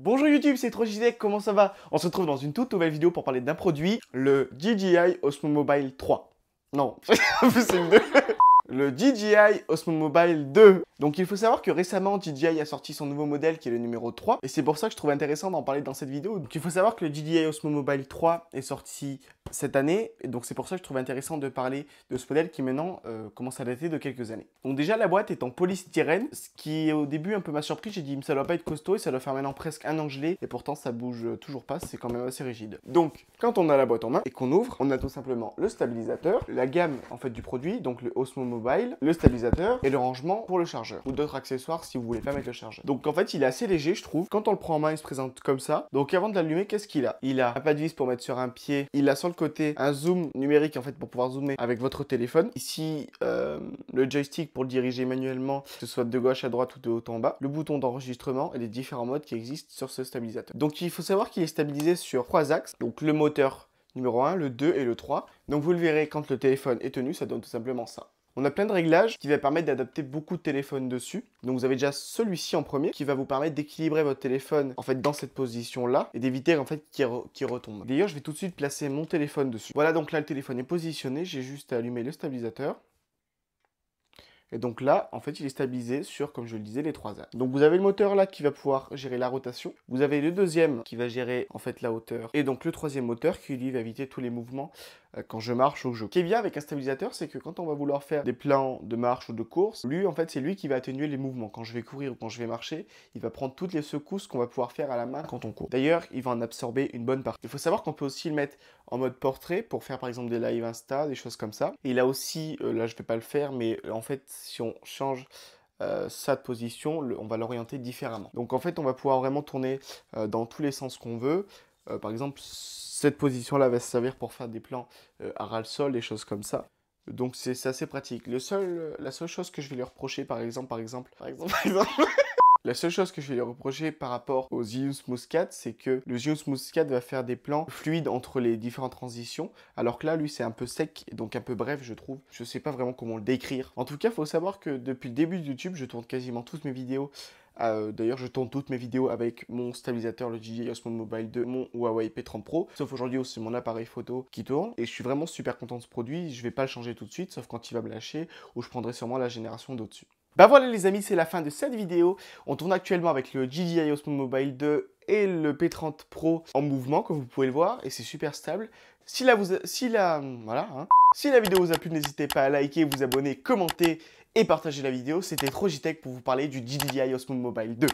Bonjour YouTube, c'est Trojizek, comment ça va On se retrouve dans une toute nouvelle vidéo pour parler d'un produit, le DJI Osmo Mobile 3. Non, c'est le DJI Osmo Mobile 2. Donc il faut savoir que récemment DJI a sorti son nouveau modèle qui est le numéro 3 et c'est pour ça que je trouve intéressant d'en parler dans cette vidéo. Donc il faut savoir que le DJI Osmo Mobile 3 est sorti cette année, donc c'est pour ça que je trouve intéressant de parler de ce modèle qui maintenant euh, commence à dater de quelques années. Donc déjà la boîte est en polystyrène, ce qui au début un peu m'a surpris, j'ai dit ça doit pas être costaud et ça doit faire maintenant presque un an gelé et pourtant ça bouge toujours pas, c'est quand même assez rigide. Donc quand on a la boîte en main et qu'on ouvre, on a tout simplement le stabilisateur, la gamme en fait du produit, donc le Osmo Mobile, le stabilisateur et le rangement pour le chargeur ou d'autres accessoires si vous voulez pas mettre le chargeur. Donc en fait il est assez léger je trouve, quand on le prend en main il se présente comme ça. Donc avant de l'allumer qu'est-ce qu'il a Il a pas de vis pour mettre sur un pied, il a sur le côté un zoom numérique en fait pour pouvoir zoomer avec votre téléphone. Ici, euh, le joystick pour le diriger manuellement, que ce soit de gauche à droite ou de haut en bas. Le bouton d'enregistrement et les différents modes qui existent sur ce stabilisateur. Donc il faut savoir qu'il est stabilisé sur trois axes. Donc le moteur numéro 1, le 2 et le 3. Donc vous le verrez quand le téléphone est tenu, ça donne tout simplement ça. On a plein de réglages qui va permettre d'adapter beaucoup de téléphones dessus. Donc vous avez déjà celui-ci en premier qui va vous permettre d'équilibrer votre téléphone en fait dans cette position là et d'éviter en fait qu'il retombe. D'ailleurs je vais tout de suite placer mon téléphone dessus. Voilà donc là le téléphone est positionné, j'ai juste à allumer le stabilisateur. Et donc là, en fait, il est stabilisé sur, comme je le disais, les trois axes. Donc vous avez le moteur là qui va pouvoir gérer la rotation. Vous avez le deuxième qui va gérer en fait la hauteur. Et donc le troisième moteur qui lui va éviter tous les mouvements euh, quand je marche ou que je... Ce qui est bien avec un stabilisateur, c'est que quand on va vouloir faire des plans de marche ou de course, lui, en fait, c'est lui qui va atténuer les mouvements. Quand je vais courir ou quand je vais marcher, il va prendre toutes les secousses qu'on va pouvoir faire à la main quand on court. D'ailleurs, il va en absorber une bonne partie. Il faut savoir qu'on peut aussi le mettre en mode portrait pour faire par exemple des lives Insta, des choses comme ça. Et là aussi, euh, là je vais pas le faire, mais euh, en fait, si on change sa position, on va l'orienter différemment. Donc en fait, on va pouvoir vraiment tourner dans tous les sens qu'on veut. Euh, par exemple, cette position-là va servir pour faire des plans euh, à ras-le-sol, des choses comme ça. Donc c'est assez pratique. la seule chose que je vais leur reprocher, par exemple, par exemple, par exemple. La seule chose que je vais lui reprocher par rapport au Smooth 4, c'est que le Smooth 4 va faire des plans fluides entre les différentes transitions, alors que là, lui, c'est un peu sec et donc un peu bref, je trouve. Je sais pas vraiment comment le décrire. En tout cas, il faut savoir que depuis le début de YouTube, je tourne quasiment toutes mes vidéos euh, D'ailleurs, je tourne toutes mes vidéos avec mon stabilisateur, le DJI Osmo Mobile 2, mon Huawei P30 Pro. Sauf aujourd'hui où c'est mon appareil photo qui tourne. Et je suis vraiment super content de ce produit. Je vais pas le changer tout de suite, sauf quand il va me lâcher, ou je prendrai sûrement la génération d'au-dessus. Bah voilà les amis, c'est la fin de cette vidéo. On tourne actuellement avec le DJI Osmo Mobile 2 et le P30 Pro en mouvement, comme vous pouvez le voir, et c'est super stable. Si la, Voilà, hein. si la vidéo vous a plu, n'hésitez pas à liker, vous abonner, commenter et partager la vidéo. C'était Trogitech pour vous parler du DJI Osmo Mobile 2.